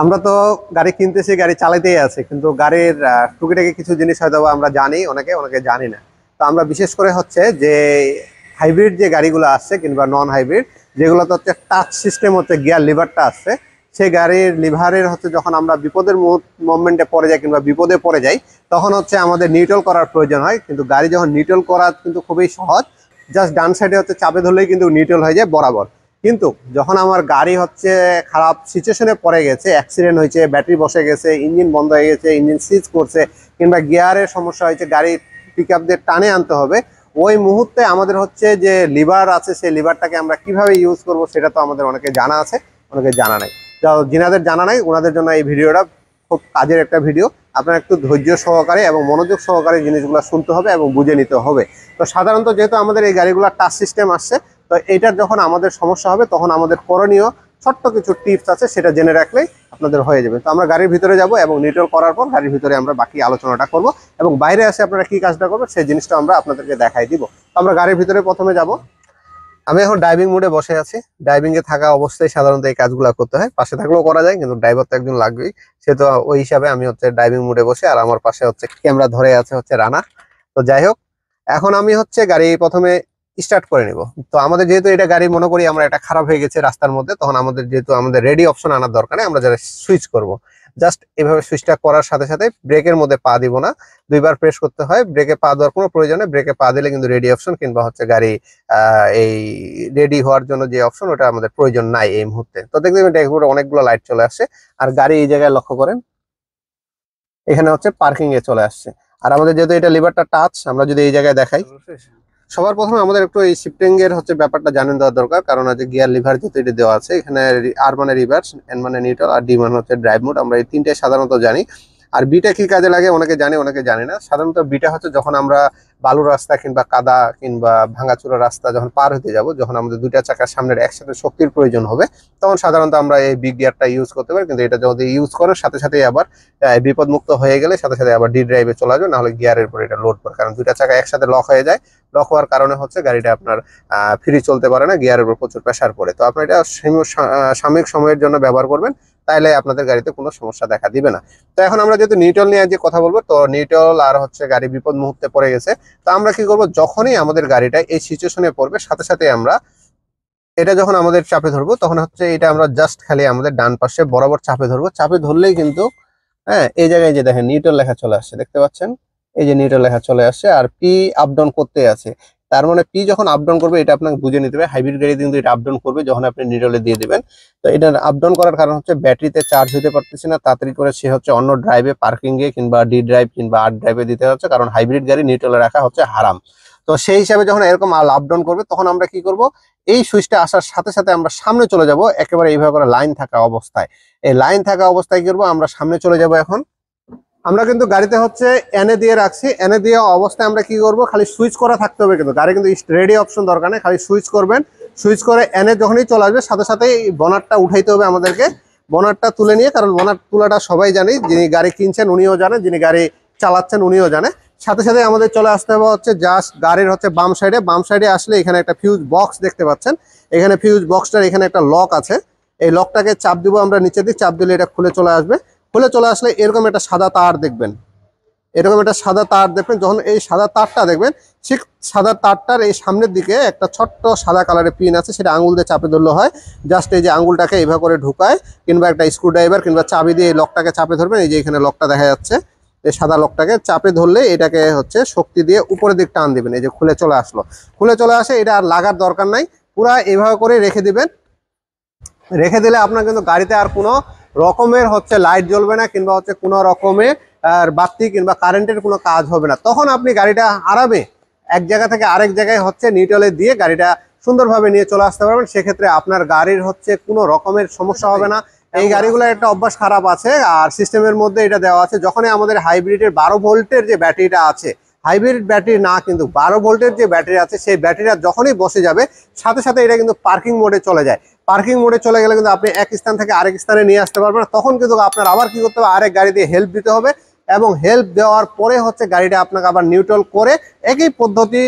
আমরা তো গাড়ি কিনতেছি গাড়ি চালাতেই আছে কিন্তু গাড়ির টুকিটাকি কিছু জিনিস হয়তো আমরা জানি অনেকে অনেকে জানি না তো আমরা বিশেষ করে হচ্ছে যে হাইব্রিড যে গাড়িগুলো আসছে কিংবা নন হাইব্রিড যেগুলোতে হচ্ছে টাচ সিস্টেম হচ্ছে গিয়ার লিভারটা আসছে সেই গাড়ির লিভারের হচ্ছে যখন আমরা বিপদের মুভমেন্টে পড়ে যাই কিংবা বিপদে পড়ে যাই তখন হচ্ছে আমাদের নিউট্রল করার প্রয়োজন হয় কিন্তু গাড়ি যখন নিউট্রল করা কিন্তু খুবই সহজ জাস্ট ডান সাইডে হচ্ছে চাপে ধরলেই কিন্তু নিউটল হয়ে যায় বরাবর কিন্তু যখন আমার গাড়ি হচ্ছে খারাপ সিচুয়েশনে পড়ে গেছে অ্যাক্সিডেন্ট হয়েছে ব্যাটারি বসে গেছে ইঞ্জিন বন্ধ হয়ে গেছে ইঞ্জিন সিজ করছে কিংবা গিয়ারের সমস্যা হয়েছে গাড়ি পিক আপদের টানে আনতে হবে ওই মুহূর্তে আমাদের হচ্ছে যে লিভার আছে সেই লিভারটাকে আমরা কিভাবে ইউজ করব সেটা তো আমাদের অনেকে জানা আছে অনেকে জানা নাই যিনাদের জানা নাই ওনাদের জন্য এই ভিডিওটা খুব কাজের একটা ভিডিও আপনার একটু ধৈর্য সহকারে এবং মনোযোগ সহকারে জিনিসগুলো শুনতে হবে এবং বুঝে নিতে হবে তো সাধারণত যেহেতু আমাদের এই গাড়িগুলোর টাচ সিস্টেম আসছে তো এটা যখন আমাদের সমস্যা হবে তখন আমাদের করণীয় ছোট্ট কিছু টিপস আছে সেটা জেনে রাখলেই আপনাদের হয়ে যাবে তো আমরা গাড়ির ভিতরে যাব এবং নিউট্রাল করার পর গাড়ির ভিতরে আমরা বাকি আলোচনাটা করব এবং বাইরে আসে আপনারা কি কাজটা করবেন সেই জিনিসটা আমরা আপনাদেরকে দেখাই দিব তো আমরা গাড়ির ভিতরে প্রথমে যাব আমি এখন ড্রাইভিং মোডে বসে আছি ড্রাইভিংয়ে থাকা অবস্থায় সাধারণত এই কাজগুলো করতে হয় পাশে থাকলেও করা যায় কিন্তু ড্রাইভার তো একজন লাগবেই সে তো ওই হিসাবে আমি হচ্ছে ড্রাইভিং মোডে বসে আর আমার পাশে হচ্ছে ক্যামেরা ধরে আছে হচ্ছে রানা তো যাই হোক এখন আমি হচ্ছে গাড়ি প্রথমে স্টার্ট করে নিব তো আমাদের যেহেতু এটা গাড়ি মনে করি আমরা এটা খারাপ হয়ে গেছে রাস্তার মধ্যে তখন আমাদের যেহেতু আমাদের রেডি অপশন আনার দরকার নেই আমরা যারা সুইচ করব। জাস্ট এভাবে সুইচটা করার সাথে সাথে ব্রেকের মধ্যে পা দিব না দুইবার প্রেস করতে হয় ব্রেকে পা দেওয়ার কোনো প্রয়োজন নেই ব্রেকে পা দিলে কিন্তু রেডি অপশন কিংবা হচ্ছে গাড়ি এই রেডি হওয়ার জন্য যে অপশন ওটা আমাদের প্রয়োজন নাই এই মুহূর্তে তো দেখবেন ড্যাশবোর্ডে অনেকগুলো লাইট চলে আসছে আর গাড়ি এই জায়গায় লক্ষ্য করেন এখানে হচ্ছে পার্কিং এ চলে আসছে আর আমাদের যেহেতু এটা লিভারটা টাচ আমরা যদি এই জায়গায় দেখাই সবার প্রথমে আমাদের একটু এই শিফটিংয়ের হচ্ছে ব্যাপারটা জানিয়ে দেওয়া দরকার কারণ হচ্ছে গিয়ার লিভার যেহেতু এটা দেওয়া আছে এখানে আর মানে রিভার্স এন মানে নিউট্রাল আর ডি মানে হচ্ছে ড্রাইভ মোড আমরা এই তিনটাই সাধারণত জানি আর বিটা কি কাজে লাগে অনেকে জানে অনেকে জানে না সাধারণত বিটা হচ্ছে যখন আমরা বালু রাস্তা কিংবা কাদা কিংবা ভাঙাচুরা রাস্তা যখন পার হতে যাব যখন আমাদের দুইটা চাকার সামনের একসাথে শক্তির প্রয়োজন হবে তখন সাধারণত আমরা এই বিগ গিয়ারটা ইউজ করতে পারি কিন্তু এটা যদি ইউজ করার সাথে সাথে আবার বিপদমুক্ত হয়ে গেলে সাথে সাথে আবার ডি ড্রাইভে চলে যাবে নাহলে গিয়ারের পরে এটা লোড পড়ে কারণ দুইটা চাকা একসাথে লক হয়ে যায় লক হওয়ার কারণে হচ্ছে গাড়িটা আপনার ফ্রি চলতে পারে না গিয়ারের উপর প্রচুর প্রেশার পড়ে তো আপনার এটা সাময়িক সময়ের জন্য ব্যবহার করবেন তাইলে আপনাদের গাড়িতে কোনো সমস্যা দেখা দিবে না তো এখন আমরা যেহেতু নিউটল নিয়ে যে কথা বলবো তো নিউটল আর হচ্ছে গাড়ি বিপদ মুহূর্তে পড়ে গেছে তো আমরা কি করব যখনই আমাদের গাড়িটা এই সিচুয়েশনে পড়বে সাথে সাথে আমরা এটা যখন আমাদের চাপে ধরবো তখন হচ্ছে এটা আমরা জাস্ট খালি আমাদের ডান পাশে বরাবর চাপে ধরবো চাপে ধরলেই কিন্তু হ্যাঁ এই জায়গায় যে দেখেন নিউটল লেখা চলে আসছে দেখতে পাচ্ছেন এই যে নিউটল লেখা চলে আসছে আর পি আপ ডাউন করতে আছে তার মানে পি যখন আপডাউন করবে এটা আপনাকে বুঝে নিতে হবে হাইব্রিড গাড়ি কিন্তু এটা আপডাউন করবে যখন আপনি নিউট্রালে দিয়ে দেবেন তো এটা আপডাউন করার কারণ হচ্ছে ব্যাটারিতে চার্জ হতে পারতেছে না তাড়াতাড়ি করে সে হচ্ছে অন্য ড্রাইভে পার্কিংয়ে কিংবা ডি ড্রাইভ কিংবা আর ড্রাইভে দিতে হচ্ছে কারণ হাইব্রিড গাড়ি নিউট্রালে রাখা হচ্ছে হারাম তো সেই হিসাবে যখন এরকম আপডাউন করবে তখন আমরা কি করব এই সুইচটা আসার সাথে সাথে আমরা সামনে চলে যাব একেবারে এইভাবে করে লাইন থাকা অবস্থায় এই লাইন থাকা অবস্থায় কি করবো আমরা সামনে চলে যাব এখন আমরা কিন্তু গাড়িতে হচ্ছে এনে দিয়ে রাখছি এনে দিয়ে অবস্থায় আমরা কি করব খালি সুইচ করা থাকতে হবে কিন্তু গাড়ি কিন্তু রেডি অপশন দরকার নেই খালি সুইচ করবেন সুইচ করে এনে যখনই চলে আসবে সাথে সাথে এই বনারটা উঠাইতে হবে আমাদেরকে বনারটা তুলে নিয়ে কারণ বনার তুলাটা সবাই জানি যিনি গাড়ি কিনছেন উনিও জানেন যিনি গাড়ি চালাচ্ছেন উনিও জানে সাথে সাথে আমাদের চলে আসতে হবে হচ্ছে জাস্ট গাড়ির হচ্ছে বাম সাইডে বাম সাইডে আসলে এখানে একটা ফিউজ বক্স দেখতে পাচ্ছেন এখানে ফিউজ বক্সটার এখানে একটা লক আছে এই লকটাকে চাপ দিব আমরা নিচে দিই চাপ দিলে এটা খুলে চলে আসবে খুলে চলে আসলে এরকম একটা সাদা তার দেখবেন এরকম একটা সাদা তার দেখবেন যখন এই সাদা তারটা দেখবেন ঠিক সাদা তারটার এই সামনের দিকে একটা ছোট্ট সাদা কালারের পিন আছে সেটা আঙুল দিয়ে চাপে ধরলে হয় জাস্ট এই যে আঙুলটাকে এইভাবে করে ঢুকায় কিংবা একটা স্ক্রুড্রাইভার কিংবা চাবি দিয়ে এই লকটাকে চাপে ধরবেন এই যে এখানে লকটা দেখা যাচ্ছে এই সাদা লকটাকে চাপে ধরলে এটাকে হচ্ছে শক্তি দিয়ে উপরের দিক টান দিবেন এই যে খুলে চলে আসলো খুলে চলে আসে এটা আর লাগার দরকার নাই পুরা এভাবে করে রেখে দিবেন রেখে দিলে আপনার কিন্তু গাড়িতে আর কোনো রকমের হচ্ছে লাইট জ্বলবে না কিংবা হচ্ছে কোনো আর বাতি কিংবা কারেন্টের কোনো কাজ হবে না তখন আপনি গাড়িটা আরামে এক জায়গা থেকে আরেক জায়গায় হচ্ছে নিউটলে দিয়ে গাড়িটা সুন্দরভাবে নিয়ে চলে আসতে পারবেন সেক্ষেত্রে আপনার গাড়ির হচ্ছে কোনো রকমের সমস্যা হবে না এই গাড়িগুলোর একটা অভ্যাস খারাপ আছে আর সিস্টেমের মধ্যে এটা দেওয়া আছে যখনই আমাদের হাইব্রিডের বারো ভোল্টের যে ব্যাটারিটা আছে হাইব্রিড ব্যাটারি না কিন্তু বারো ভোল্টের যে ব্যাটারি আছে সেই ব্যাটারিটা যখনই বসে যাবে সাথে সাথে এটা কিন্তু পার্কিং মোডে চলে যায় পার্কিং মোডে চলে গেলে কিন্তু আপনি এক স্থান থেকে আরেক স্থানে নিয়ে আসতে পারবেন তখন কিন্তু আপনার আবার কি করতে হবে আরেক গাড়ি দিয়ে হেল্প দিতে হবে এবং হেল্প দেওয়ার পরে হচ্ছে গাড়িটা আপনাকে আবার নিউট্রাল করে একই পদ্ধতি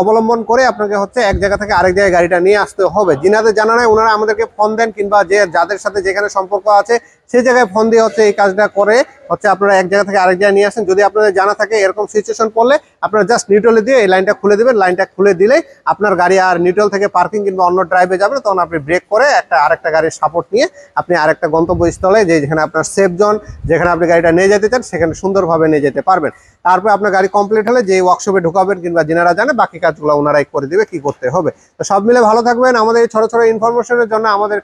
অবলম্বন করে আপনাকে হচ্ছে এক জায়গা থেকে আরেক জায়গায় গাড়িটা নিয়ে আসতে হবে জিনাদের জানা নাই ওনারা আমাদেরকে ফোন দেন কিংবা যে যাদের সাথে যেখানে সম্পর্ক আছে সেই জায়গায় ফোন দিয়ে হচ্ছে এই কাজটা করে হচ্ছে আপনারা এক জায়গা থেকে আরেক জায়গায় নিয়ে আসেন যদি আপনাদের জানা থাকে এরকম সিচুয়েশন পড়লে আপনারা জাস্ট নিউট্রালে দিয়ে এই লাইনটা খুলে দেবেন লাইনটা খুলে দিলে আপনার গাড়ি আর নিউটল থেকে পার্কিং কিংবা অন্য ড্রাইভে যাবে তখন আপনি ব্রেক করে একটা আরেকটা গাড়ির সাপোর্ট নিয়ে আপনি আরেকটা গন্তব্যস্থলে যে যেখানে আপনার সেফ জোন যেখানে আপনি গাড়িটা নিয়ে যেতে চান সেখানে সুন্দরভাবে নিয়ে যেতে পারবেন তারপর আপনার গাড়ি কমপ্লিট হলে যে ওয়ার্কশপে ঢুকাবেন কিংবা যেনারা জানে বাকি কাজগুলো ওনারাই করে দেবে কি করতে হবে তো সব মিলে ভালো থাকবেন আমাদের এই ছোটো ছোটো ইনফরমেশনের জন্য আমাদের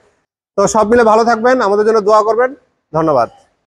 তো সব মিলে ভালো থাকবেন আমাদের জন্য দোয়া করবেন ধন্যবাদ